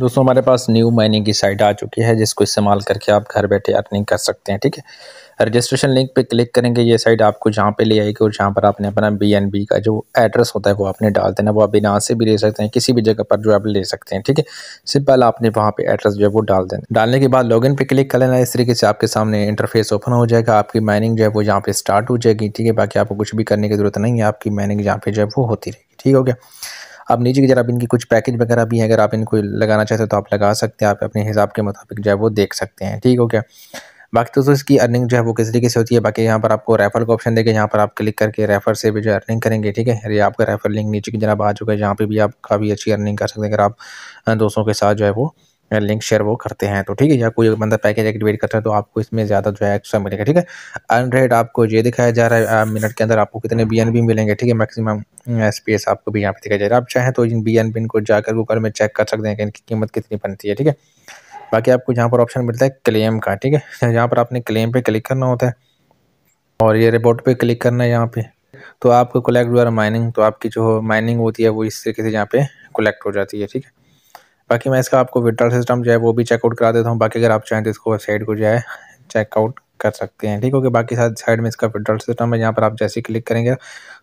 दोस्तों हमारे पास न्यू माइनिंग की साइट आ चुकी है जिसको इस्तेमाल करके आप घर बैठे अर्निंग कर सकते हैं ठीक है रजिस्ट्रेशन लिंक पे क्लिक करेंगे ये साइट आपको जहाँ पे ले आएगी और जहाँ पर आपने अपना बीएनबी का जो एड्रेस होता है वो आपने डाल देना वो आप बिना से भी ले सकते हैं किसी भी जगह पर जो आप ले सकते हैं ठीक है सिंपल आपने वहाँ पे एड्रेस जो है वो डाल देना डालने के बाद लॉगिन पे क्लिक कर लेना इस तरीके से आपके सामने इंटरफेस ओपन हो जाएगा आपकी माइनिंग जो है वो यहाँ पे स्टार्ट हो जाएगी ठीक है बाकी आपको कुछ भी करने की जरूरत नहीं है आपकी माइनिंग यहाँ पे जो है वो होती रहेगी ठीक हो गया अब नीचे की जरा इनकी कुछ पैकेज वगैरह भी हैं अगर आप इनको लगाना चाहते हो तो आप लगा सकते हैं आप अपने हिसाब के मुताबिक जो है वो देख सकते हैं ठीक हो गया बाकी दोस्तों इसकी अर्निंग जो है वो किस तरीके से होती है बाकी यहाँ पर आपको रेफर का ऑप्शन देगा यहाँ पर आप क्लिक करके रेफर से भी जो अर्निंग करेंगे ठीक है ये आपका रेफर लिंक नीचे की जरा आ चुका है यहाँ पर भी आप काफ़ी अच्छी अर्निंग कर सकते हैं अगर आप दोस्तों के साथ जो है वो लिंक शेयर वो करते हैं तो ठीक है या कोई बंदा पैकेज एक्टिवेट करता है तो आपको इसमें ज़्यादा जो है एक्स्ट्रा मिलेगा ठीक है अर्न रेट आपको ये दिखाया जा रहा है मिनट के अंदर आपको कितने बी एन बी मिलेंगे ठीक है मैक्सिमम एस आपको भी यहाँ पे दिखाया जा रहा है आप चाहें तो इन बी एन बिन को जाकर गूगल में चेक कर सकते हैं कि इनकी कीमत कितनी बनती है ठीक है बाकी आपको यहाँ पर ऑप्शन मिलता है क्लेम का ठीक है यहाँ तो पर आपने क्लेम पर क्लिक करना होता है और ये रिपोर्ट पर क्लिक करना है यहाँ पर तो आपको कलेक्ट हुआ माइनिंग तो आपकी जो माइनिंग होती है वो इस तरीके से यहाँ पे कलेक्ट हो जाती है ठीक है बाकी मैं इसका आपको विड्रॉल सिस्टम जो है वो भी चेकआउट करा देता हूँ बाकी अगर आप चाहें तो इसको वेबसाइट को जो है चेकआउट कर सकते हैं ठीक हो गया बाकी साथ साइड में इसका विड्रॉल सिस्टम है यहाँ पर आप जैसे क्लिक करेंगे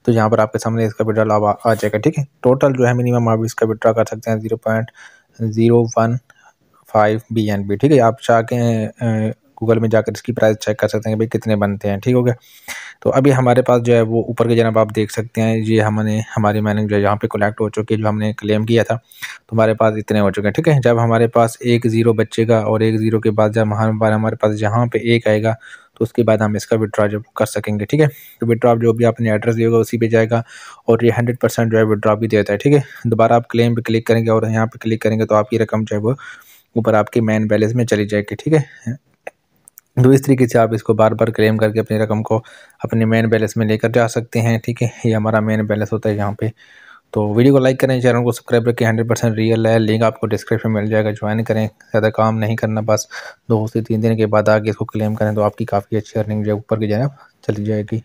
तो यहाँ पर आपके सामने इसका विड्रॉल आ, आ जाएगा ठीक है टोटल जो है मिनिमम आप इसका विड्रॉ कर सकते हैं zero point zero one five B N B ठीक है आप चाह के गूगल में जाकर इसकी प्राइस चेक कर सकते हैं भाई कितने बनते हैं ठीक हो गया तो अभी हमारे पास जो है वो ऊपर के जनाब आप देख सकते हैं ये हमने हमारी मैनिंग जो है यहाँ पर कलेक्ट हो चुकी है जो हमने क्लेम किया था तो हमारे पास इतने हो चुके हैं ठीक है जब हमारे पास एक ज़ीरो बच्चे का और एक ज़ीरो के बाद जब हमारे पास जहाँ पर एक आएगा तो उसके बाद हम इसका विड्रॉ जो कर सकेंगे ठीक है तो विड्रॉ जो भी आपने एड्रेस दिया होगा उसी पे जाएगा और ये हंड्रेड परसेंट जो है विड्रॉ भी देता है ठीक है दोबारा आप क्लेम पे क्लिक करेंगे और यहाँ पे क्लिक करेंगे तो आपकी रकम जो है वो ऊपर आपके मेन बैलेंस में चली जाएगी ठीक है तो इस तरीके से आप इसको बार बार क्लेम करके अपनी रकम को अपने मेन बैलेंस में लेकर जा सकते हैं ठीक है ये हमारा मेन बैलेंस होता है यहाँ पे तो वीडियो को लाइक करें चैनल को सब्सक्राइब करके हंड्रेड परसेंट रियल है लिंक आपको डिस्क्रिप्शन में मिल जाएगा ज्वाइन करें ज़्यादा काम नहीं करना बस दो से तीन दिन के बाद आगे इसको क्लेम करें तो आपकी काफ़ी अच्छी अर्निंग जो ऊपर की जाए चली जाएगी